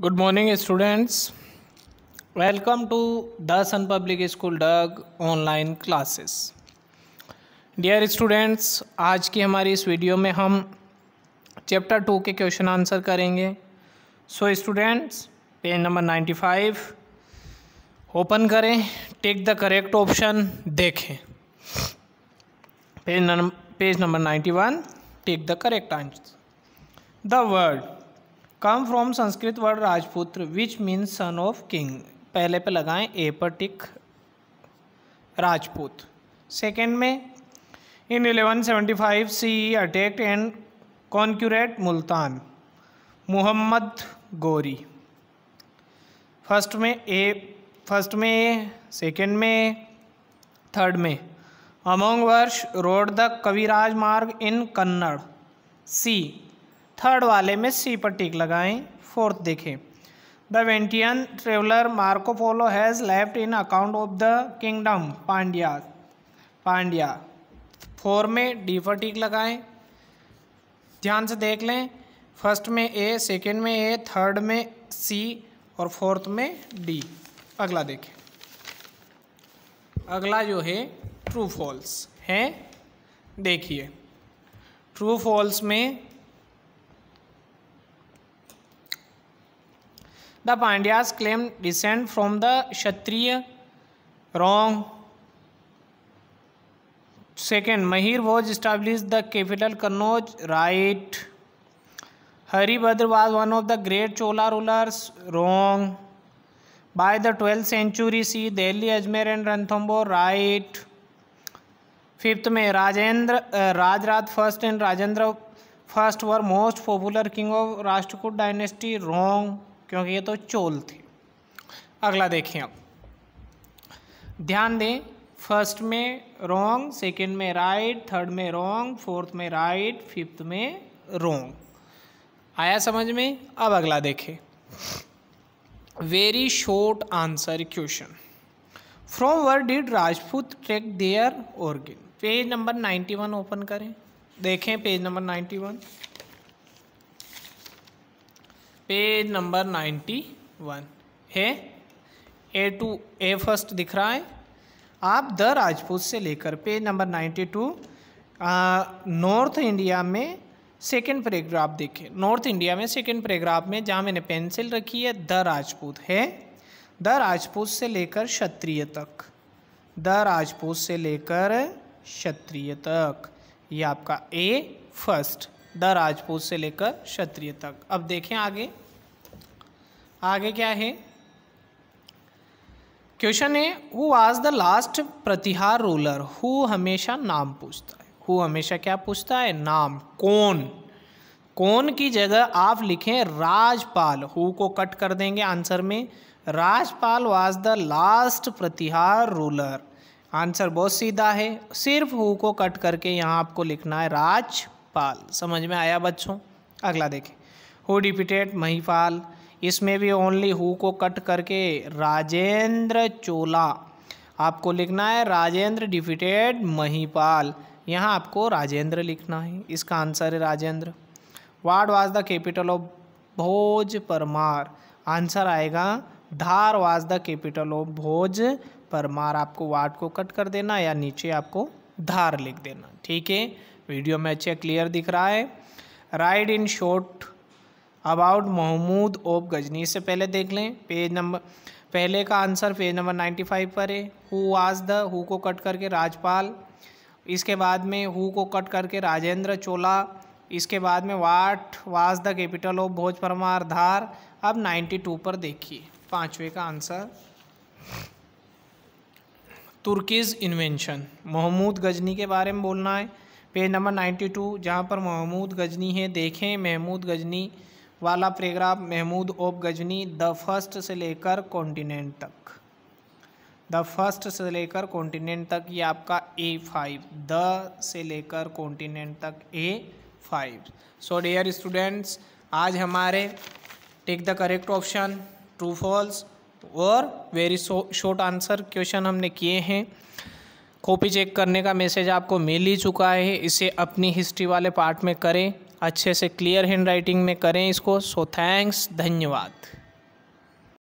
good morning students welcome to the Sun Public School डग online classes dear students आज की हमारी इस वीडियो में हम चैप्टर टू के क्वेश्चन आंसर करेंगे so students page number ninety five open करें टेक द करेक्ट ऑप्शन देखें page number page number ninety one take the correct answer the word come from Sanskrit word Rajputra which means son of king पहले पे लगाएं A पर tick Rajput second में in 1175 C attacked and conquered Multan Mohammad Ghori first में A first में second में third में Amoghavarsha wrote the Kavirajamarga in Kannada C third वाले में सी पर टिक लगाएं फोर्थ देखें the Venetian traveller Marco Polo has left in account of the kingdom Pandya Pandya four में डी पर टिक लगाएं ध्यान से देख लें फर्स्ट में ए सेकेंड में ए थर्ड में सी और फोर्थ में डी अगला देखें अगला जो है ट्रू फॉल्स है देखिए ट्रू फॉल्स में the Pandyas claim descent from the Kshatriya wrong second Mihir was establish the capital Kannauj right Haribhadra was one of the great Chola rulers wrong by the twelfth century C Delhi Ajmer and Ranthambore right fifth में Rajendra Rajaraja first and Rajendra first were most popular king of Rashtrakuta dynasty wrong क्योंकि ये तो चोल थे अगला देखें अब ध्यान दें फर्स्ट में रोंग सेकेंड में राइट थर्ड में रोंग फोर्थ में राइट फिफ्थ में रोंग आया समझ में अब अगला देखें very short answer question from where did Rajput trace their origin page number ninety one open करें देखें page number ninety one page number ninety one है ए टू ए फर्स्ट दिख रहा है आप द राजपूत से लेकर page number ninety two north India में सेकेंड पैराग्राफ देखें नॉर्थ इंडिया में सेकेंड पैराग्राफ में जहाँ मैंने पेंसिल रखी है द राजपूत है द राजपूत से लेकर क्षत्रिय तक द राजपूत से लेकर क्षत्रिय तक ये आपका ए फर्स्ट द राजपूत से लेकर क्षत्रिय तक अब देखें आगे आगे क्या है क्वेश्चन है who was the last Pratihara ruler who हमेशा नाम पूछता है हु हमेशा क्या पूछता है नाम कौन कौन की जगह आप लिखें राजपाल हु को कट कर देंगे आंसर में Rajpal was the last Pratihara ruler answer बहुत सीधा है सिर्फ हु को कट करके यहाँ आपको लिखना है राज पाल समझ में आया बच्चों अगला देखें हु डिपिटेड महिपाल इसमें भी ओनली हु को कट करके राजेंद्र चोला आपको लिखना है राजेंद्र डिपिटेड महिपाल यहाँ आपको राजेंद्र लिखना है इसका आंसर है Rajendra ward was the capital of Bhoj Parmar answer आएगा Dhar was the capital of Bhoj Parmar आपको वार्ड को कट कर देना या नीचे आपको धार लिख देना ठीक है वीडियो में अच्छे क्लियर दिख रहा है write in short about Mahmud of Ghazni से पहले देख लें पेज नंबर पहले का answer page number ninety five पर है हु आज द हु को कट करके राजपाल इसके बाद में हु को कट करके राजेंद्र चोला इसके बाद में what was the capital of Bhoj Parmar Dhar अब नाइन्टी टू पर देखिए पाँचवें का answer Turkish invasion Mahmud Ghazni के बारे में बोलना है पेज नंबर नाइन्टी टू जहाँ पर महमूद गजनी है देखें महमूद गजनी वाला प्रेग्राफ महमूद ओब गजनी द फर्स्ट से लेकर कॉन्टीनेंट तक द फर्स्ट से लेकर कॉन्टीनेंट तक ये आपका ए फाइव द से लेकर कॉन्टीनेंट तक A five so dear students आज हमारे take the correct option true false और वेरी शॉर्ट आंसर क्वेश्चन हमने किए हैं कॉपी चेक करने का मैसेज आपको मिल ही चुका है इसे अपनी हिस्ट्री वाले पार्ट में करें अच्छे से क्लियर हैंड राइटिंग में करें इसको सो थैंक्स धन्यवाद